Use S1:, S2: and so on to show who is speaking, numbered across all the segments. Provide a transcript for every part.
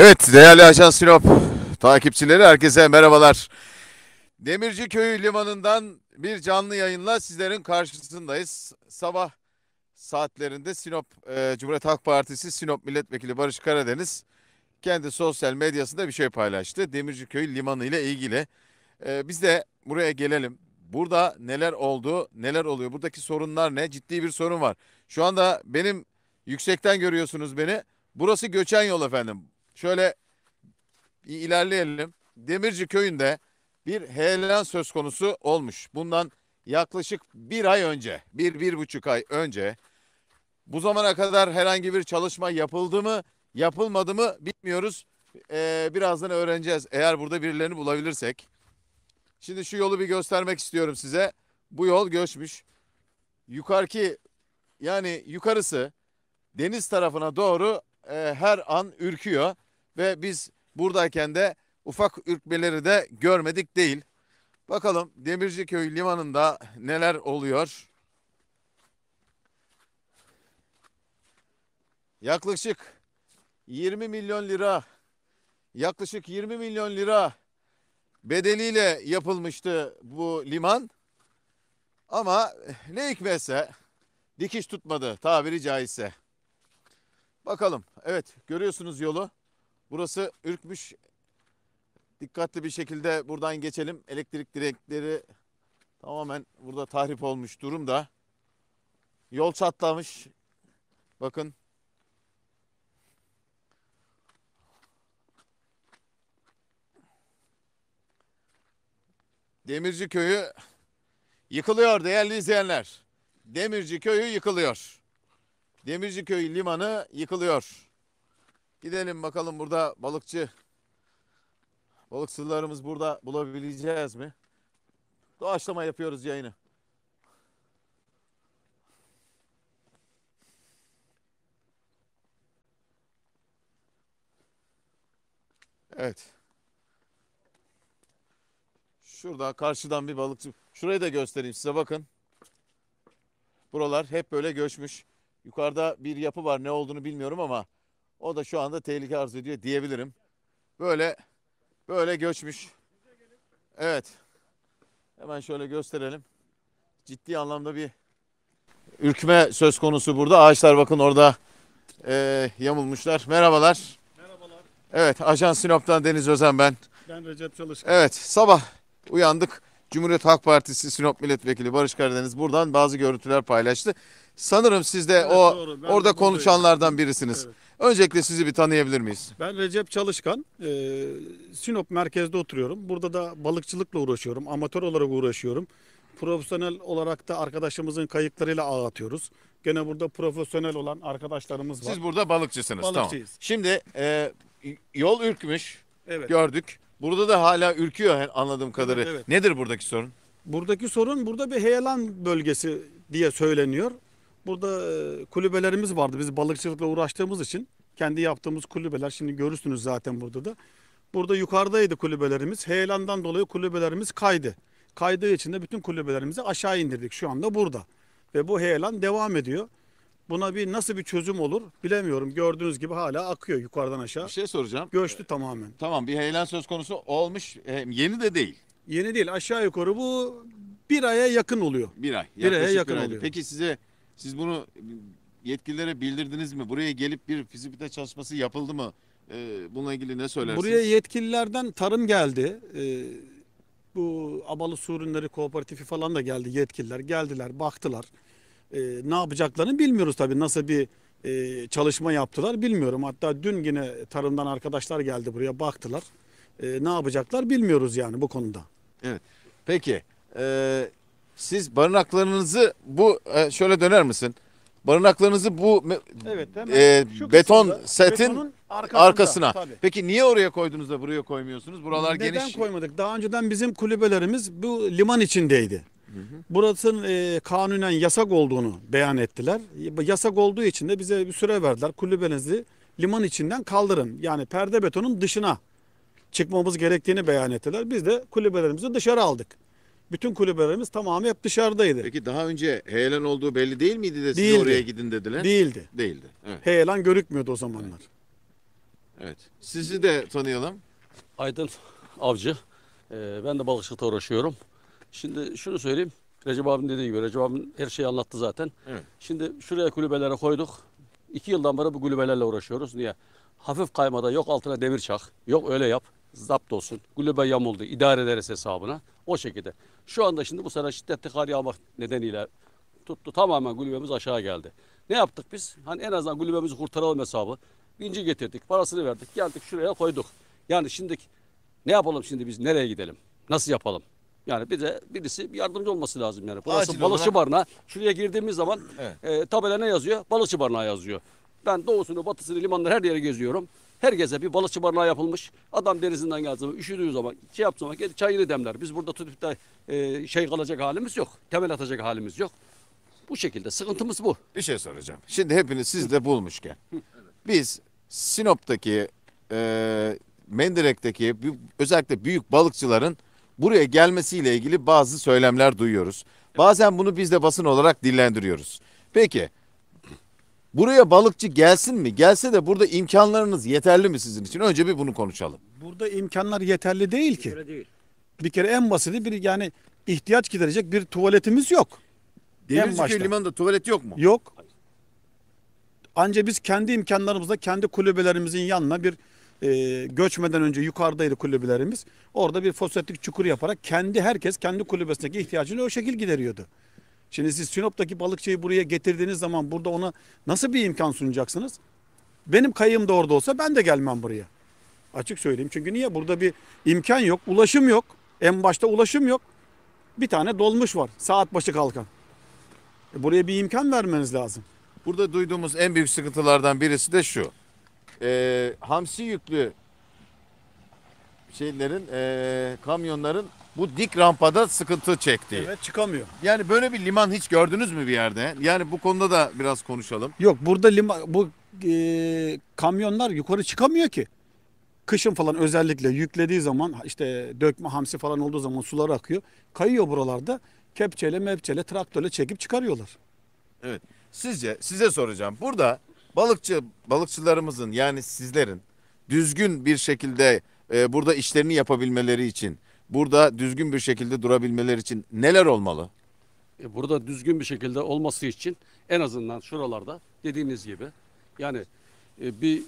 S1: Evet değerli Ajan Sinop takipçileri herkese merhabalar. Demirci Köyü limanından bir canlı yayınla sizlerin karşısındayız. Sabah saatlerinde Sinop e, Cumhuriyet Halk Partisi Sinop Milletvekili Barış Karadeniz kendi sosyal medyasında bir şey paylaştı. Demirci Köyü limanı ile ilgili. E, biz de buraya gelelim. Burada neler oldu, neler oluyor? Buradaki sorunlar ne? Ciddi bir sorun var. Şu anda benim yüksekten görüyorsunuz beni. Burası göçen yol efendim şöyle ilerleyelim. Demirci köyünde bir heyelan söz konusu olmuş. Bundan yaklaşık bir ay önce, bir, bir buçuk ay önce bu zamana kadar herhangi bir çalışma yapıldı mı, yapılmadı mı bilmiyoruz. Ee, birazdan öğreneceğiz eğer burada birilerini bulabilirsek. Şimdi şu yolu bir göstermek istiyorum size. Bu yol göçmüş. Yukarıki yani yukarısı deniz tarafına doğru e, her an ürküyor. Ve biz buradayken de ufak ürkmeleri de görmedik değil. Bakalım Demirciköy limanında neler oluyor? Yaklaşık 20 milyon lira yaklaşık 20 milyon lira bedeliyle yapılmıştı bu liman. Ama ne hikmetse dikiş tutmadı tabiri caizse. Bakalım. Evet görüyorsunuz yolu. Burası ürkmüş. Dikkatli bir şekilde buradan geçelim. Elektrik direkleri tamamen burada tahrip olmuş durumda. Yol çatlamış. Bakın. Demirci köyü yıkılıyor değerli izleyenler. Demirci köyü yıkılıyor. Demirci köyü limanı yıkılıyor. Gidelim bakalım burada balıkçı balıkçılarımız burada bulabileceğiz mi? Doğaçlama yapıyoruz yayını. Evet. Şurada karşıdan bir balıkçı. Şurayı da göstereyim size bakın. Buralar hep böyle göçmüş. Yukarıda bir yapı var ne olduğunu bilmiyorum ama o da şu anda tehlike arz ediyor diyebilirim. Böyle böyle göçmüş. Evet. Hemen şöyle gösterelim. Ciddi anlamda bir ürkme söz konusu burada. Ağaçlar bakın orada e, yamulmuşlar. Merhabalar. Merhabalar. Evet, Ajan Sinop'tan Deniz Özen ben. Ben Recep Çalışkan. Evet, sabah uyandık. Cumhuriyet Halk Partisi Sinop Milletvekili Barış Karadeniz buradan bazı görüntüler paylaştı. Sanırım siz de evet, o orada konuşanlardan birisiniz. Evet. Öncelikle sizi bir tanıyabilir miyiz?
S2: Ben Recep Çalışkan. Ee, Sinop merkezde oturuyorum. Burada da balıkçılıkla uğraşıyorum. Amatör olarak uğraşıyorum. Profesyonel olarak da arkadaşımızın kayıklarıyla ağ atıyoruz. Gene burada profesyonel olan arkadaşlarımız var. Siz burada balıkçısınız. Balıkçıyız. Tamam. Şimdi e, yol ürkmüş.
S1: Evet. Gördük.
S2: Burada da hala ürküyor anladığım kadarıyla. Evet, evet. Nedir buradaki sorun? Buradaki sorun burada bir heyelan bölgesi diye söyleniyor. Burada kulübelerimiz vardı. Biz balıkçılıkla uğraştığımız için kendi yaptığımız kulübeler şimdi görürsünüz zaten burada da. Burada yukarıdaydı kulübelerimiz. Heyelandan dolayı kulübelerimiz kaydı. Kaydığı için de bütün kulübelerimizi aşağı indirdik. Şu anda burada. Ve bu heyelan devam ediyor. Buna bir nasıl bir çözüm olur bilemiyorum. Gördüğünüz gibi hala akıyor yukarıdan aşağı. Bir şey soracağım. Göçtü ee, tamamen. Tamam bir heyelan söz konusu olmuş. Ee, yeni de değil. Yeni değil aşağı yukarı bu bir aya yakın oluyor. Bir ay. Bir aya yakın oluyor. Peki size siz bunu
S1: yetkililere bildirdiniz mi? Buraya gelip bir fizibilite çalışması yapıldı mı? Ee, bununla ilgili ne söylersiniz? Buraya
S2: yetkililerden tarım geldi. Ee, bu Abalı Su Ürünleri Kooperatifi falan da geldi yetkililer. Geldiler, baktılar. Ee, ne yapacaklarını bilmiyoruz tabii. Nasıl bir e, çalışma yaptılar bilmiyorum. Hatta dün yine tarımdan arkadaşlar geldi buraya baktılar. Ee, ne yapacaklar bilmiyoruz yani bu konuda.
S3: Evet.
S1: Peki. Ee, siz barınaklarınızı bu e, şöyle döner misin? Barınaklarınızı bu Evet e, beton kısımda, setin arkasında, arkasına. tabii. Peki niye oraya koydunuz da buraya koymuyorsunuz? Buralar Neden geniş.
S2: koymadık? Daha önceden bizim kulübelerimiz bu liman içindeydi. Burasın e, kanunen yasak olduğunu beyan ettiler. E, yasak olduğu için de bize bir süre verdiler. Kulübenizi liman içinden kaldırın. Yani perde betonun dışına çıkmamız gerektiğini beyan ettiler. Biz de kulübelerimizi dışarı aldık bütün kulübelerimiz tamamı hep dışarıdaydı. Peki daha önce heyelan olduğu belli değil miydi de siz oraya gidin dediler? Değildi. Değildi. Evet. Heyelan görükmüyordu o zamanlar.
S3: evet. Sizi de tanıyalım. Aydın Avcı. Ee, ben de balıkçılıkta uğraşıyorum. Şimdi şunu söyleyeyim. Recep abim dediği gibi Recep abim her şeyi anlattı zaten. Evet. Şimdi şuraya kulübelere koyduk. İki yıldan beri bu kulübelerle uğraşıyoruz. Niye? Hafif kaymada yok altına demir çak, yok öyle yap, zapt olsun. Kulübe yamuldu, İdare ederiz hesabına. O şekilde. Şu anda şimdi bu sene şiddetli kar yağmak nedeniyle tuttu. Tamamen gülübemiz aşağı geldi. Ne yaptık biz? Hani en azından gülübemizi kurtaralım hesabı. İnci getirdik, parasını verdik, geldik şuraya koyduk. Yani şimdi ne yapalım şimdi biz nereye gidelim? Nasıl yapalım? Yani bir de birisi yardımcı olması lazım yani. Burası Acil balıkçı olarak- barınağı. Şuraya girdiğimiz zaman evet. e, tabela ne yazıyor? Balıkçı barınağı yazıyor. Ben doğusunu, batısını, limanları her yere geziyorum. Herkese bir balıkçı barınağı yapılmış. Adam denizinden geldi zaman, üşüdüğü zaman, şey yaptığı zaman gelip çayını demler. Biz burada tutup da e, şey kalacak halimiz yok. Temel atacak halimiz yok. Bu şekilde sıkıntımız bu. Bir şey soracağım.
S1: Şimdi hepiniz siz de bulmuşken. Biz Sinop'taki, e, Menderek'teki özellikle büyük balıkçıların buraya gelmesiyle ilgili bazı söylemler duyuyoruz. Bazen bunu biz de basın olarak dillendiriyoruz. Peki Buraya balıkçı gelsin mi? Gelse de burada imkanlarınız yeterli mi sizin için? Önce bir bunu konuşalım.
S2: Burada imkanlar yeterli değil ki. Bir kere en basiti bir yani ihtiyaç giderecek bir tuvaletimiz yok. En başta. limanında tuvalet yok mu? Yok. Ancak biz kendi imkanlarımızla kendi kulübelerimizin yanına bir e, göçmeden önce yukarıdaydı kulübelerimiz. Orada bir fosfetlik çukur yaparak kendi herkes kendi kulübesindeki ihtiyacını o şekil gideriyordu. Şimdi siz Sinop'taki balıkçıyı buraya getirdiğiniz zaman burada ona nasıl bir imkan sunacaksınız? Benim kayığım da orada olsa ben de gelmem buraya. Açık söyleyeyim. Çünkü niye? Burada bir imkan yok, ulaşım yok. En başta ulaşım yok. Bir tane dolmuş var saat başı kalkan. E buraya bir imkan vermeniz lazım. Burada duyduğumuz en büyük sıkıntılardan birisi de şu. E, hamsi yüklü
S1: şeylerin, e, kamyonların bu dik rampada sıkıntı çekti. Evet çıkamıyor. Yani böyle bir liman hiç gördünüz mü bir yerde? Yani bu konuda da biraz konuşalım.
S2: Yok burada liman bu e, kamyonlar yukarı çıkamıyor ki. Kışın falan özellikle yüklediği zaman işte dökme hamsi falan olduğu zaman sular akıyor. Kayıyor buralarda. Kepçeyle mepçeyle traktörle çekip çıkarıyorlar. Evet. Sizce
S1: size soracağım. Burada balıkçı balıkçılarımızın yani sizlerin düzgün bir şekilde e, burada işlerini yapabilmeleri için burada düzgün bir şekilde durabilmeleri için neler olmalı?
S3: E, burada düzgün bir şekilde olması için en azından şuralarda dediğiniz gibi yani e, bir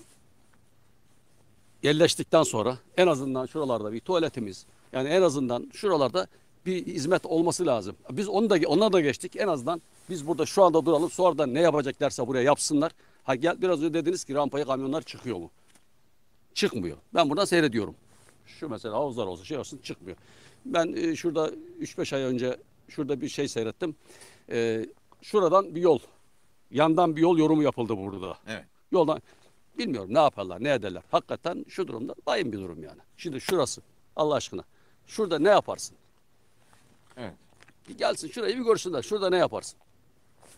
S3: yerleştikten sonra en azından şuralarda bir tuvaletimiz yani en azından şuralarda bir hizmet olması lazım. Biz onu da onlar da geçtik. En azından biz burada şu anda duralım. Sonra da ne yapacaklarsa buraya yapsınlar. Ha gel biraz önce dediniz ki rampaya kamyonlar çıkıyor mu? Çıkmıyor. Ben buradan seyrediyorum şu mesela havuzlar olsun şey olsun çıkmıyor. Ben e, şurada 3-5 ay önce şurada bir şey seyrettim. E, şuradan bir yol, yandan bir yol yorumu yapıldı burada. Evet. Yoldan bilmiyorum ne yaparlar, ne ederler. Hakikaten şu durumda bayım bir durum yani. Şimdi şurası Allah aşkına. Şurada ne yaparsın? Evet. Bir gelsin şurayı bir görsünler. Şurada ne yaparsın?